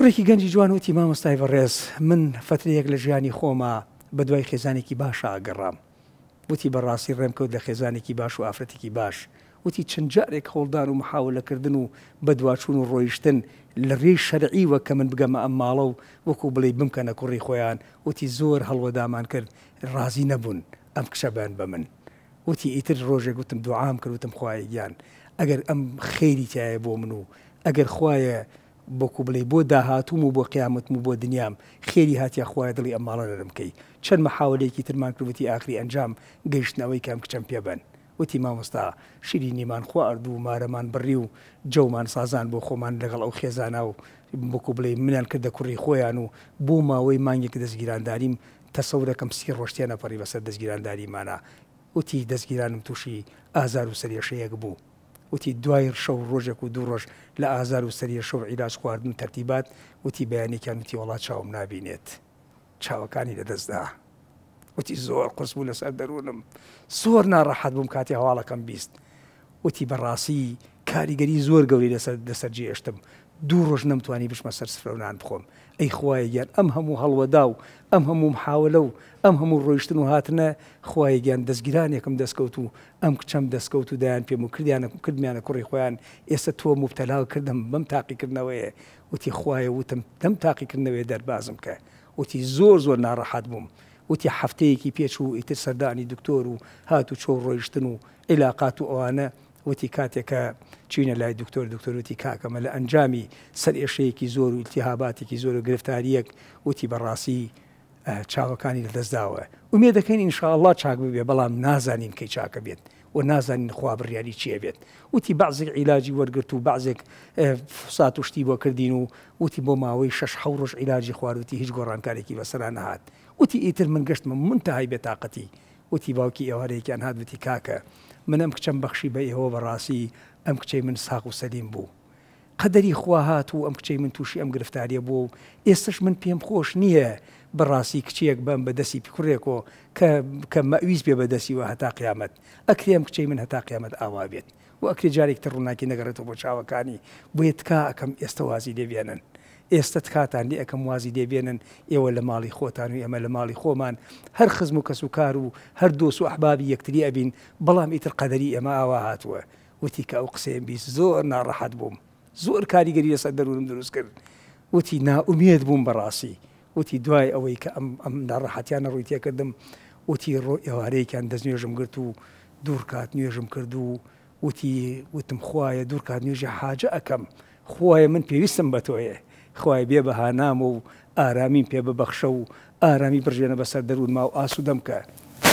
کوڕێکی گەنجی جوان وتی مامۆستای بەڕێز من فترەیەک لە ژیانی خۆما بە دوای خێزانێکی باشە ئاگەڕام وتی بەڕاستی ڕێمکەوت لە خێزانێکی باش و ئافرەتێکی باش وتی چەند جارێک هەوڵدان و محاولەکردن و بە دواچوون و ڕۆیشتن لە ڕێ شەرعیوە کە من بگەمە ئەم ماڵە و وەکو بڵێ بمکەنە کوڕی خۆیان وتی زۆر هەڵوەدامان کرد ڕازی نەبوون ئەم کشەبیان بە من وتی ئیتر ڕۆژێک گوتم دوعام کردوتم خوایە گیان ئەگەر ئەم خێری تایە بۆ من و ئەگەر خوایە بۆکو بڵێ بۆ داهاتوم و بۆ قیامەتم و بۆ دنیام خێری هااتیا خخوای دڵی ئەماڵە لەرم کەی چەند مەحاولێکی ترمان کروتی ئاخری ئەنجام گەیشتنەوەی کام کچەم پێبن وتی مامۆستا شیری نیمان خوا ئەردوو مارەمان بڕی و جەومان سازان بۆ خۆمان لەگەڵ ئەو خێزانە و بکو بڵێ منیان کردە کوڕی خۆیان و بۆ ماوەی مانگێک دەستگیرانداریم تەسەورەکەم سی ڕۆشتیانە پەڕی بەسەر دەستگیرانداریمانە وتی دەستگیرانم تووشی ئازار و سەرێشەیەک بوو. وتی دوای شەو ڕۆژێک و دوو ڕۆژ لە ئازار و سەریە شەو عیراش خواردن تەرتیبات وتی بەیانێکیان وتی وڵات چاوم نابینێت چاوەکانی لەدەستدا وتی زۆر قرس بوو لەسەر دەروونم سۆر ناڕەحەت بووم کاتی هەواڵەکەم بیست وتی بەڕاستی کاریگەری زۆر گەوری لەسەر دەسەرجی هێشتم دوو ڕۆژ نەمتوانی بشمە سەر سفرەونان بخۆم ئەی خوایگەیان ئەم هەموو هەڵوەدا و ئەم هەموو محاولە و ئەم هەموو ڕۆیشتن و هاتنە خوایگەیان دەستگیرانێکم دەستکەوت و ئەم کچەم دەستکەوت و دایان پێم و کردیانە کردمیانە کوڕی خۆیان ئێستا تۆ مبتەلاو کردم بەم تاقیکردنەوەیە وتی خوایە وتم دەم تاقیکردنەوەی دەربازم کە وتی زۆر زۆر ناڕەحات بووم. وتی هەفتەیەکی پێچ و ئیتر سەردانی دکتۆر و هات و چۆ ڕۆیشتن و عیلاقات و ئەوانە وتی کاتێکە چینە لای دکتۆر دکتۆرەتی کاکەمە لە ئەنجامی سەر ئێشەیەکی زۆر و التیهاباتێکی زۆر و گرفتاریەک وتی بەڕاستی چاوەکانی لە دەستداوە ومێ دەکەین ئینشاءله چاک بێ بەڵام نازانین کەی چاکە بێت و نازانین خوابڕیاری چیە بێت وتی بەعزێک عیلاجی وەرگرت و بەعزێک فسات و شتی بۆ کردین و وتی بۆ ماوەی شش حە ڕۆژ عیلاجی خواروتی هیچ گۆڕانکارێکی بەسرا نەهات وتی ئیتر من گەشتمە منتەهای بێتاقەتی وتی باوکی ئێوارەیەکیان هاتبتی کاکە من ئەم کچەم بەخشی بە ئێوە بەڕاستی ئەم کچەی من ساق و سەلیم بوو. قەدەری خوا هات و ئەم کچەی من تووشی ئەم گرفتاریە بوو ئێستش من پێم خۆش نییە بڕاستی کچیەک بەم بەدەستی پکوڕێکۆ کە مەویست بێ بەدەسیوە هەتا قیامەت ئەکرێم کچەی من هەتا قیامەت ئاوا بێت و ئەکرێ جارێک تر ڕووناکی نەگەڕێتەوە بۆ چاوەکانی بۆیە تکا ئەکەم ئێستا وازی لێبیێنن ئێستا تکاتان دی ئەەکەم وازی دەبێنن ئێوە لە ماڵی خۆتان و ئەمە لە ماڵی خۆمان هەر خزم و کەس و کار و هەر دۆس و ئەحبابی یەکتری ئەبین بەڵام ئیتر قەدەری ئەمە ئاوا هاتووە وتی کە ئەو قسەیان بیست زۆر ناڕەحەت بووم زۆر کاریگەری لەسەر دەرورم دروست کرد وتی ناومێت بووم بەڕاستی وتی دوای ئەوەی کە ئەم ئەم ناڕەحەتیانە ڕوویتێکردم وتی ڕۆ ئێوارەیەکیان دەست نوێژم کرد و دوورکات نوێژم کرد و وتی وتم خوایە دوورکات نوێژی حاجە ئەەکەم خوایە من پێویستم بە تۆیە خی بێ بەهانام و ئارامین پێ ببەخشە و ئارامی برژێنە بەسەر دەرون ما و ئاسوودەم کە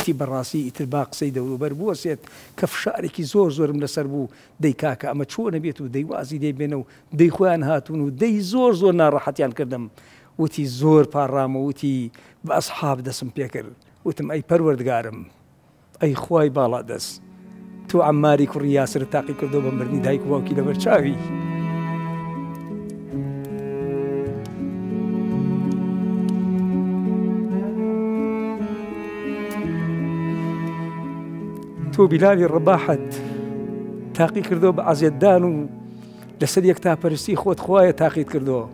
تی بەڕاستی ئیتر با قسەی دەوروبەر بوەسێت کە فشارێکی زۆر زۆرم لەسەر بوو دەیکاکە ئەمە چۆنە بێت و دەیوازی دەیبێنە و دەی خۆیان هاتون و دەی زۆر زۆر ناڕەحەتیان کردم وتی زۆر پاڕامە وتی بە ئەسحاب دەسم پێکرد وتم ئەی پەروەردگارم ئەی خوای باڵا دەست تو ئەماری کوڕی یاسر تاقی کردو بە مردنی دایک واوکی لەبەر چاوی. تو بیلاوی رباحت تاقی کردو بە ئازیەتدان و لەسەر یەک تاپەرستی خۆت خوایە تاقیت کردەوە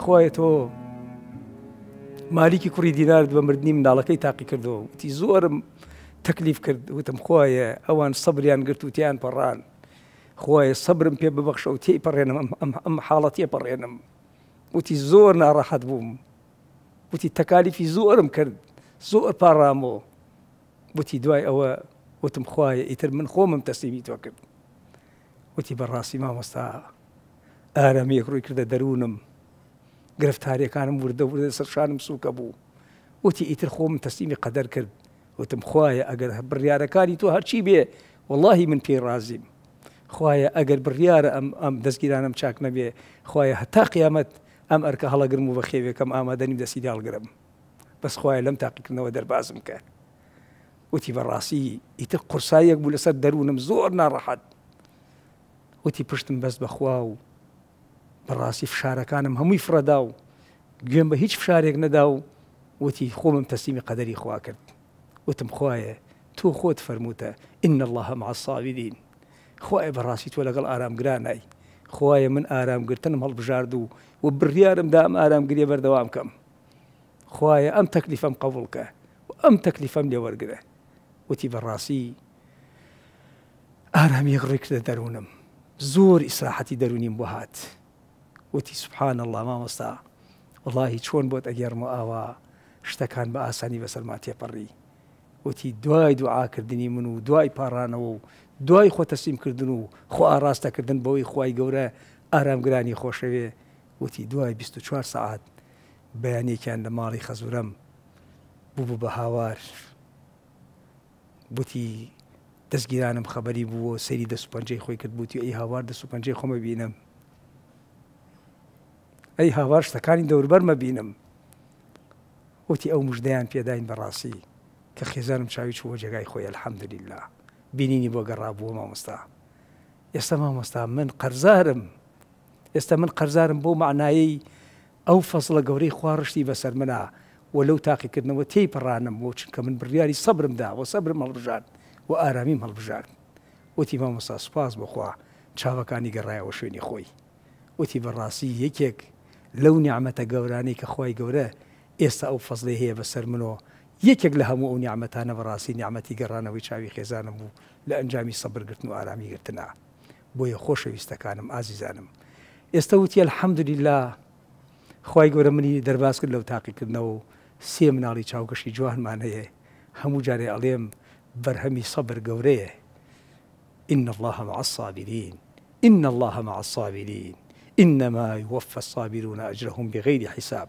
خوایە تۆ مالیکی کوڕی دیینار بە مردنی منداڵەکەی تاقی و وتی زور تکلیف کرد و تم خوایە اوان صبریان گرت تیان پران خوایە صبرم پی ببخش و تی ام پەڕێنم ئەم و پەڕێنم زور ناراحت بوم و وتی تکالیفی زورم کرد زۆر پاڕامەوە وتی دوای ئەوە وتم خوایە ئیتر من خۆمم تەسلیمی تۆ کرد وتی بەڕاستی مامۆستا ئارامەیەک ڕووی کردە دەروونم گرفتارەکانم وردە وردە سەرشانم سوکە بوو وتی ئیتر خۆم تەسلیمی قەدەر کرد وتم خوایە ئەگەر بڕیارەکانی تۆ هەرچی بێ واللهی من پێی رازیم خوایە ئەگەر بڕیاە ئەم ئەم دەستگیرانم چاک نەبێ خوایە هەتا قیامەت ئەم ئەرکە هەڵەگرم و بە خێوێکم ئامادەنی دەسیداڵگرم بەس خوایە لەم تاقیکردنەوە دەربازم کە وتي براسي ئیتە قرصايك بولا لەسەر دەروونم زۆر ناڕەحەت وتی پشتم بەست بەخوا و بەڕاستی فشارەکانم هەمووی فرەدا و گوێم بە هیچ فشارێک نەدا و وتی خۆمم تەسیمی قەدەری وتم خوایە تو خوت فرموتا إن الله مع الصابرين الصابرین براسي تولا تۆ آرام قراناي خوایە من آرام هەڵبژارد و بجاردو وبريارم دام آرام قريبر دوامكم خوایە أم تكلفة مقبولك و تكلفة تەکلیفەم لێ وتی بەڕاستی ئارامێک ڕێکردە دەروونم زۆر ئیسراحەتی دەرونیم بۆ هات وتی سوبحان الله مامۆستا وڵی چۆن بۆت ئەگەرمە ئاوا شتەکان بە ئاسانی بەسەرما تێپەڕی وتی دوای دوعاکردنی من و دوای پارانەوە و دوای خۆ تەسییمکردن و خۆ ئاراستەکردن بەوەی خی گەورە ئارامگرانی خۆشەوێ وتی دوای 24 سعات بەیانێکیان لە ماڵی خەزورم بوو بە هاوار بوتی دەستگیرانم خەبەری بووە سەری دە سوپەنجەی خۆی کرد بوتی ئەی هاوار دە سوپەنجەی خۆمە بینم ئەی هاوار شتەکانی دەوربەرمە بینم وتی ئەو مژدەیان پێداین بەڕاستی کە خێزانم چاوی چوە جێگای خۆی الحەمدلیلا بینینی بۆ گەڕابووە مامۆستا ئێستا مامۆستا من قەرزارم ئێستا من قەرزارم بۆ معنایی ئەو فەسڵە گەورەی خوارشتی بەسەر منە و لەو تاقیکردنەوە تێی پڕانم بۆ چونکە من بڕیاری سەبرم داوە سەبرم هەڵبژان و ئارامیم هەڵبژان وتی مامەسا سوپاس بخوا چاوەکانی گەڕایەوە شوێنی خۆی وتی بەڕاستی یەکێک لەو نیعممەتە گەورانەی کە خی گەورە ئێستا ئەو فەزلی هەیە بەسەر منەوە یەکێک لە هەموو ئەو نیعممەتانە بەڕاستی نیعممەتی گەڕانەوەی چاوی خێزانم بوو لە ئەنجامی سەبرگرتن و ئارامی گرتنا بۆیە خۆشەویستەکانم ئازیزانم ئێستا وتیە حەمدلی لا خی گەورە منی دەرباز کرد لەو تاقیکردنەوە سێ مناڵی چاوگەشتی جوانمان هەیە هەموو جارێ ئەڵێم بەرهەمی صبر گوریه إن الله مع الصابرین إن الله مع الصابرین إنما يوفى الصابرون أجرهم بغير حساب